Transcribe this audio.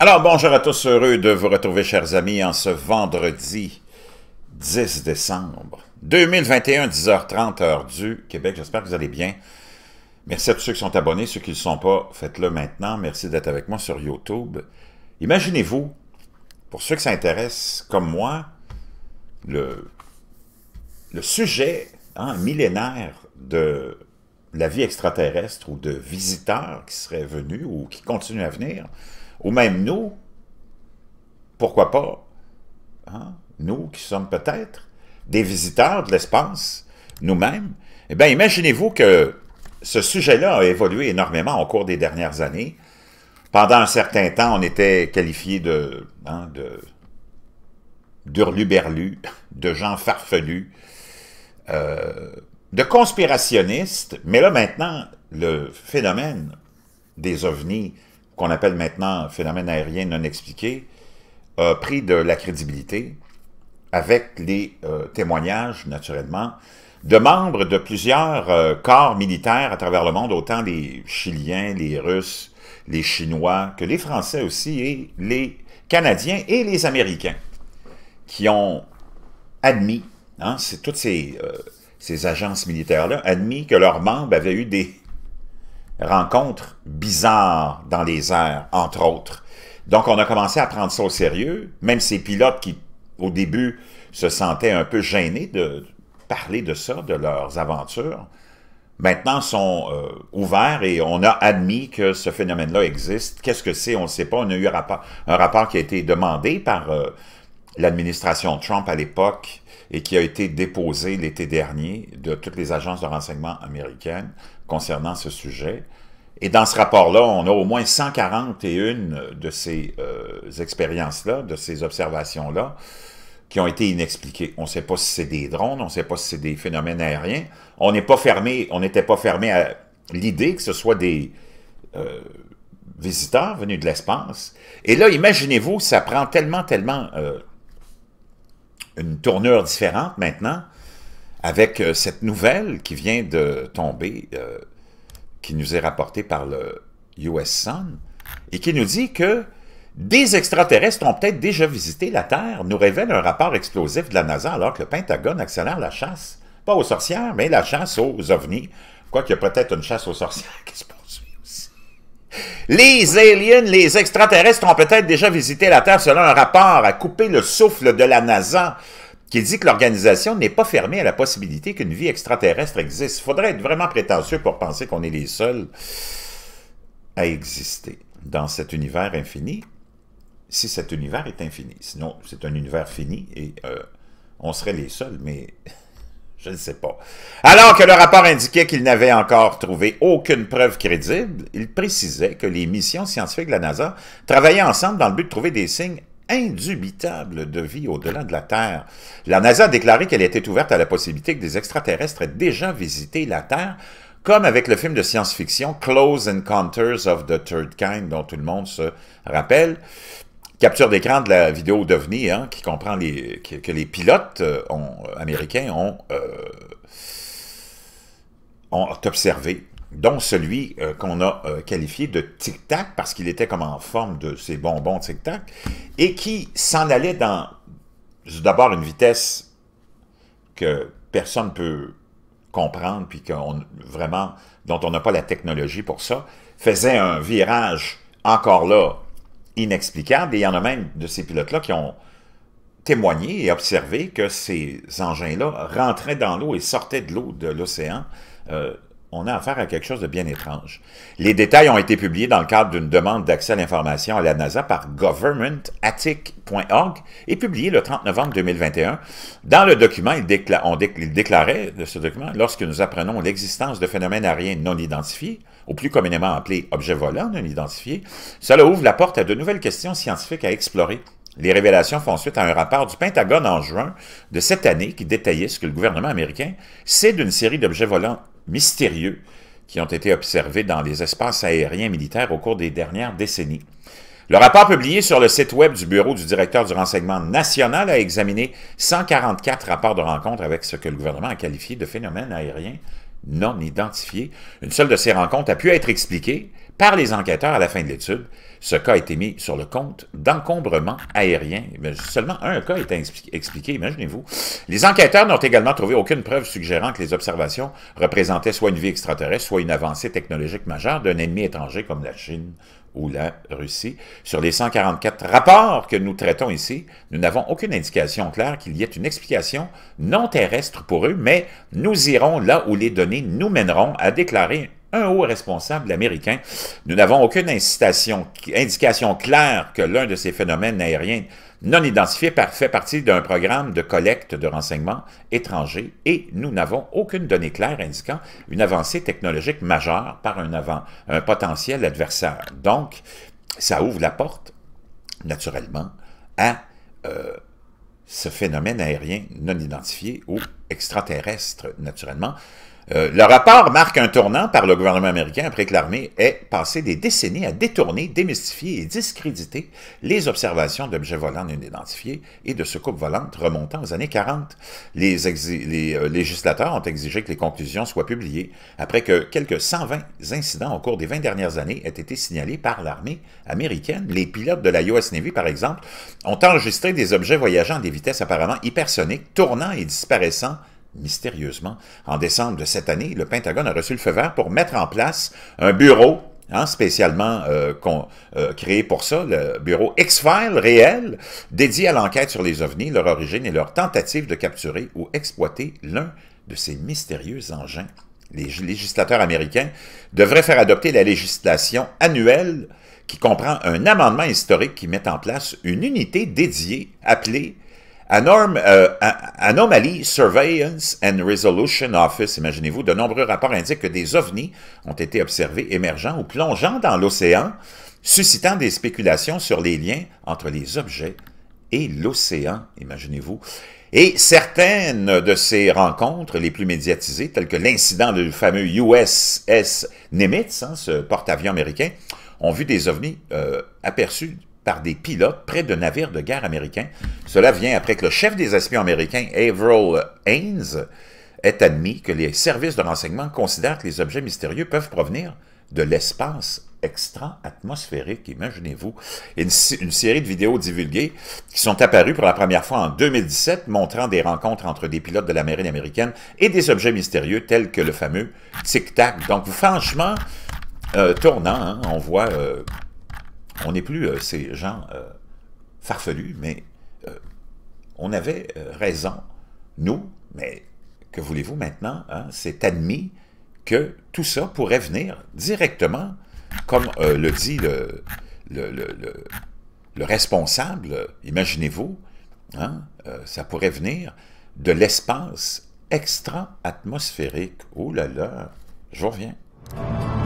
Alors, bonjour à tous, heureux de vous retrouver, chers amis, en ce vendredi 10 décembre 2021, 10h30, heure du Québec. J'espère que vous allez bien. Merci à tous ceux qui sont abonnés, ceux qui ne le sont pas, faites-le maintenant. Merci d'être avec moi sur YouTube. Imaginez-vous, pour ceux qui s'intéressent, comme moi, le, sujet hein, millénaire de la vie extraterrestre ou de visiteurs qui seraient venus ou qui continuent à venir, ou même nous, pourquoi pas, hein, nous qui sommes peut-être des visiteurs de l'espace, nous-mêmes, eh bien, imaginez-vous que ce sujet-là a évolué énormément au cours des dernières années. Pendant un certain temps, on était qualifié de, hein, de de gens farfelus, euh, de conspirationnistes. Mais là, maintenant, le phénomène des ovnis qu'on appelle maintenant phénomène aérien non expliqué, a pris de la crédibilité avec les euh, témoignages, naturellement, de membres de plusieurs euh, corps militaires à travers le monde, autant les Chiliens, les Russes, les Chinois, que les Français aussi, et les Canadiens et les Américains, qui ont admis, hein, toutes ces, euh, ces agences militaires-là, admis que leurs membres avaient eu des rencontres bizarres dans les airs, entre autres. Donc, on a commencé à prendre ça au sérieux, même ces pilotes qui, au début, se sentaient un peu gênés de parler de ça, de leurs aventures, maintenant sont euh, ouverts et on a admis que ce phénomène-là existe. Qu'est-ce que c'est? On ne sait pas. On a eu un rapport, un rapport qui a été demandé par... Euh, l'administration Trump à l'époque et qui a été déposée l'été dernier de toutes les agences de renseignement américaines concernant ce sujet. Et dans ce rapport-là, on a au moins 141 de ces euh, expériences-là, de ces observations-là, qui ont été inexpliquées. On ne sait pas si c'est des drones, on ne sait pas si c'est des phénomènes aériens. On n'est pas fermé, on n'était pas fermé à l'idée que ce soit des euh, visiteurs venus de l'espace. Et là, imaginez-vous, ça prend tellement, tellement euh, une tournure différente maintenant avec euh, cette nouvelle qui vient de tomber, euh, qui nous est rapportée par le US Sun, et qui nous dit que des extraterrestres ont peut-être déjà visité la Terre, nous révèle un rapport explosif de la NASA alors que le Pentagone accélère la chasse, pas aux sorcières, mais la chasse aux ovnis, quoiqu'il y a peut-être une chasse aux sorcières qui se passe les aliens, les extraterrestres ont peut-être déjà visité la Terre selon un rapport à couper le souffle de la NASA qui dit que l'organisation n'est pas fermée à la possibilité qu'une vie extraterrestre existe. Il faudrait être vraiment prétentieux pour penser qu'on est les seuls à exister dans cet univers infini, si cet univers est infini. Sinon, c'est un univers fini et euh, on serait les seuls, mais je ne sais pas. Alors que le rapport indiquait qu'il n'avait encore trouvé aucune preuve crédible, il précisait que les missions scientifiques de la NASA travaillaient ensemble dans le but de trouver des signes indubitables de vie au-delà de la Terre. La NASA a déclaré qu'elle était ouverte à la possibilité que des extraterrestres aient déjà visité la Terre, comme avec le film de science-fiction Close Encounters of the Third Kind dont tout le monde se rappelle capture d'écran de la vidéo d'OVNI, hein, qui comprend les, que, les pilotes euh, euh, américains euh, ont, observé, dont celui qu'on a qualifié de tic-tac, parce qu'il était comme en forme de ces bonbons tic-tac, et qui s'en allait dans d'abord une vitesse que personne ne peut comprendre, puis qu'on vraiment dont on n'a pas la technologie pour ça, faisait un virage encore là inexplicable. Et il y en a même de ces pilotes-là qui ont témoigné et observé que ces engins-là rentraient dans l'eau et sortaient de l'eau de l'océan euh, on a affaire à quelque chose de bien étrange. Les détails ont été publiés dans le cadre d'une demande d'accès à l'information à la NASA par governmentattic.org et publiés le 30 novembre 2021. Dans le document, il, on déclarait de ce document lorsque nous apprenons l'existence de phénomènes aériens non identifiés, ou plus communément appelés objets volants non identifiés, cela ouvre la porte à de nouvelles questions scientifiques à explorer. Les révélations font suite à un rapport du Pentagone en juin de cette année qui détaillait ce que le gouvernement américain sait d'une série d'objets volants mystérieux qui ont été observés dans les espaces aériens militaires au cours des dernières décennies. Le rapport publié sur le site web du Bureau du directeur du renseignement national a examiné 144 rapports de rencontres avec ce que le gouvernement a qualifié de phénomène aérien non identifié. Une seule de ces rencontres a pu être expliquée par les enquêteurs à la fin de l'étude. Ce cas a été mis sur le compte d'encombrement aérien. Mais seulement un cas a été expliqué, imaginez-vous. Les enquêteurs n'ont également trouvé aucune preuve suggérant que les observations représentaient soit une vie extraterrestre, soit une avancée technologique majeure d'un ennemi étranger comme la Chine ou la Russie. Sur les 144 rapports que nous traitons ici, nous n'avons aucune indication claire qu'il y ait une explication non terrestre pour eux, mais nous irons là où les données nous mèneront à déclarer un haut responsable américain. Nous n'avons aucune indication claire que l'un de ces phénomènes aériens non identifiés fait partie d'un programme de collecte de renseignements étrangers et nous n'avons aucune donnée claire indiquant une avancée technologique majeure par un, avant, un potentiel adversaire. Donc, ça ouvre la porte, naturellement, à euh, ce phénomène aérien non identifié ou extraterrestre, naturellement. Euh, le rapport marque un tournant par le gouvernement américain après que l'armée ait passé des décennies à détourner, démystifier et discréditer les observations d'objets volants non identifiés et de soucoupes volantes remontant aux années 40. Les, euh, législateurs ont exigé que les conclusions soient publiées après que quelques 120 incidents au cours des 20 dernières années aient été signalés par l'armée américaine. Les pilotes de la US Navy, par exemple, ont enregistré des objets voyageant à des vitesses apparemment hypersoniques, tournant et disparaissant Mystérieusement, en décembre de cette année, le Pentagone a reçu le feu vert pour mettre en place un bureau hein, spécialement euh, euh, créé pour ça, le bureau x file réel, dédié à l'enquête sur les ovnis, leur origine et leur tentative de capturer ou exploiter l'un de ces mystérieux engins. Les législateurs américains devraient faire adopter la législation annuelle qui comprend un amendement historique qui met en place une unité dédiée appelée euh, Anomaly Surveillance and Resolution Office, imaginez-vous, de nombreux rapports indiquent que des ovnis ont été observés émergeant ou plongeant dans l'océan, suscitant des spéculations sur les liens entre les objets et l'océan, imaginez-vous. Et certaines de ces rencontres les plus médiatisées, telles que l'incident du fameux USS Nimitz, hein, ce porte-avions américain, ont vu des ovnis euh, aperçus par des pilotes près de navires de guerre américains. Cela vient après que le chef des espions américains, averell Haynes, ait admis que les services de renseignement considèrent que les objets mystérieux peuvent provenir de l'espace extra-atmosphérique, imaginez-vous. Une, série de vidéos divulguées qui sont apparues pour la première fois en 2017, montrant des rencontres entre des pilotes de la marine américaine et des objets mystérieux tels que le fameux Tic Tac. Donc franchement, euh, tournant, hein, on voit... Euh, on n'est plus euh, ces gens euh, farfelus, mais euh, on avait raison, nous, mais que voulez-vous maintenant? Hein, c'est admis que tout ça pourrait venir directement, comme le dit le, responsable, imaginez-vous, hein, ça pourrait venir de l'espace extra-atmosphérique. Oh là là, je reviens.